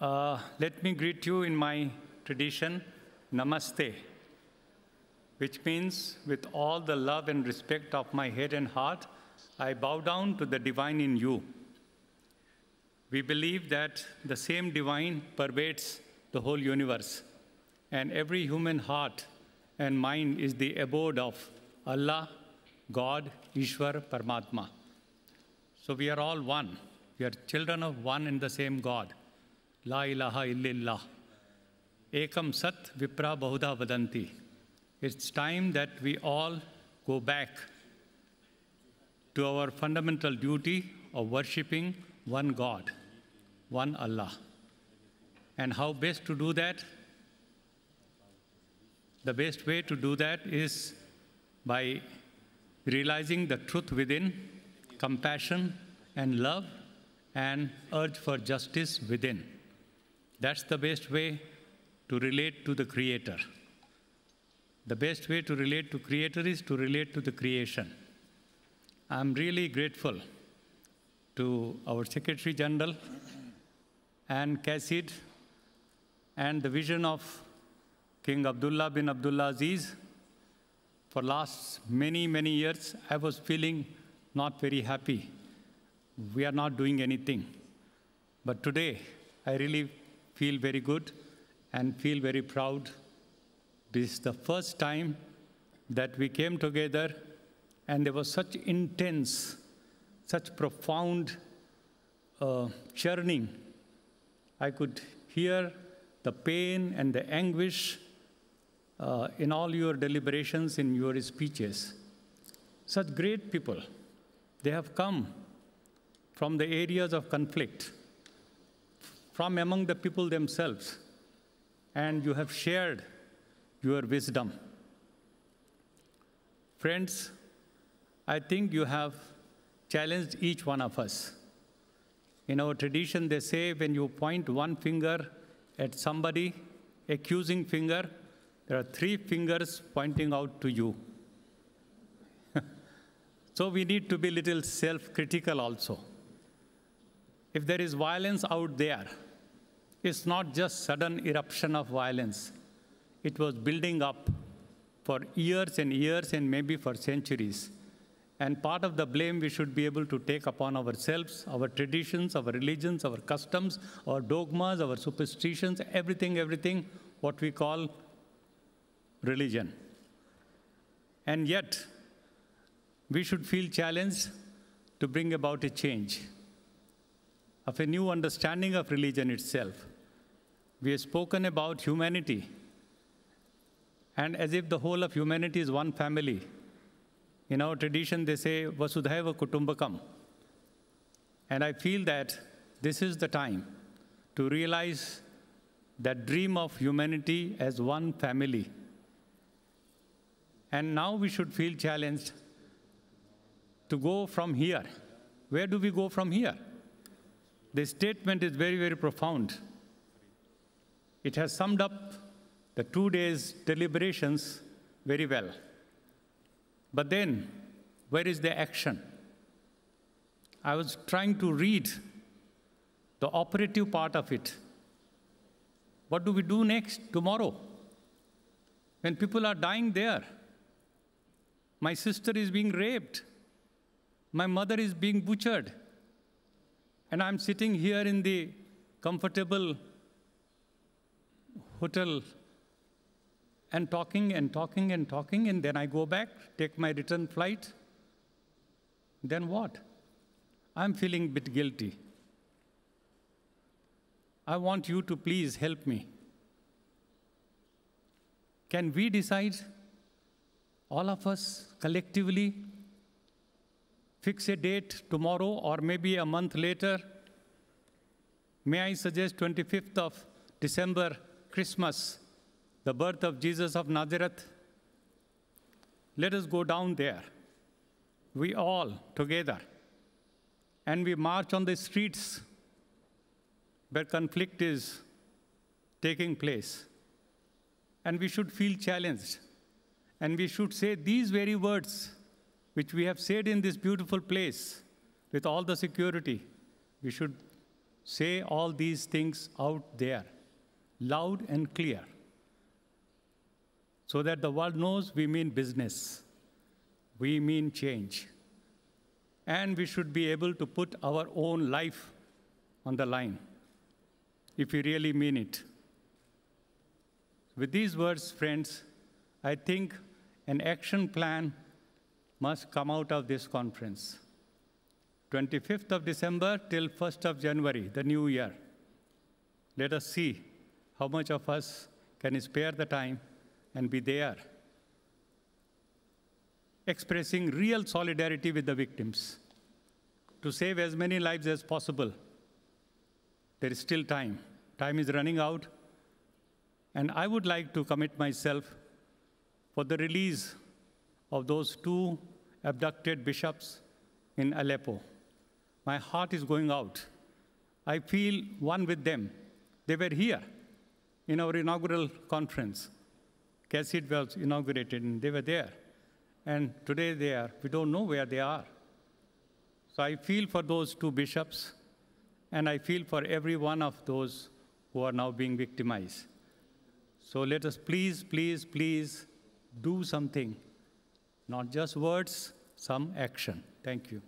Uh, let me greet you in my tradition, Namaste, which means with all the love and respect of my head and heart, I bow down to the divine in you. We believe that the same divine pervades the whole universe, and every human heart and mind is the abode of Allah, God, Ishwar, Paramatma. So we are all one. We are children of one and the same God. La ilaha illallah. Ekam Sat Vipra Bahuda Vadanti. It's time that we all go back to our fundamental duty of worshipping one God, one Allah. And how best to do that? The best way to do that is by realizing the truth within, compassion and love, and urge for justice within. That's the best way to relate to the Creator. The best way to relate to Creator is to relate to the creation. I'm really grateful to our Secretary General and Cassid and the vision of King Abdullah bin Abdullah Aziz. For last many, many years, I was feeling not very happy. We are not doing anything. But today, I really feel very good and feel very proud. This is the first time that we came together and there was such intense, such profound uh, churning. I could hear the pain and the anguish uh, in all your deliberations, in your speeches. Such great people, they have come from the areas of conflict from among the people themselves, and you have shared your wisdom. Friends, I think you have challenged each one of us. In our tradition, they say when you point one finger at somebody, accusing finger, there are three fingers pointing out to you. so we need to be little self-critical also if there is violence out there, it's not just sudden eruption of violence. It was building up for years and years and maybe for centuries. And part of the blame we should be able to take upon ourselves, our traditions, our religions, our customs, our dogmas, our superstitions, everything, everything, what we call religion. And yet, we should feel challenged to bring about a change of a new understanding of religion itself. We have spoken about humanity, and as if the whole of humanity is one family. In our tradition, they say Vasudhaiva Kutumbakam. And I feel that this is the time to realize that dream of humanity as one family. And now we should feel challenged to go from here. Where do we go from here? The statement is very, very profound. It has summed up the two days' deliberations very well. But then, where is the action? I was trying to read the operative part of it. What do we do next tomorrow? When people are dying there, my sister is being raped, my mother is being butchered. And I'm sitting here in the comfortable hotel and talking and talking and talking, and then I go back, take my return flight. Then what? I'm feeling a bit guilty. I want you to please help me. Can we decide, all of us collectively, fix a date tomorrow or maybe a month later. May I suggest 25th of December, Christmas, the birth of Jesus of Nazareth? Let us go down there, we all together, and we march on the streets where conflict is taking place. And we should feel challenged. And we should say these very words which we have said in this beautiful place with all the security. We should say all these things out there, loud and clear, so that the world knows we mean business, we mean change. And we should be able to put our own life on the line if we really mean it. With these words, friends, I think an action plan must come out of this conference. 25th of December till 1st of January, the new year. Let us see how much of us can spare the time and be there, expressing real solidarity with the victims to save as many lives as possible. There is still time. Time is running out. And I would like to commit myself for the release of those two abducted bishops in Aleppo. My heart is going out. I feel one with them. They were here in our inaugural conference. Cassid was inaugurated and they were there. And today they are. We don't know where they are. So I feel for those two bishops and I feel for every one of those who are now being victimized. So let us please, please, please do something not just words, some action. Thank you.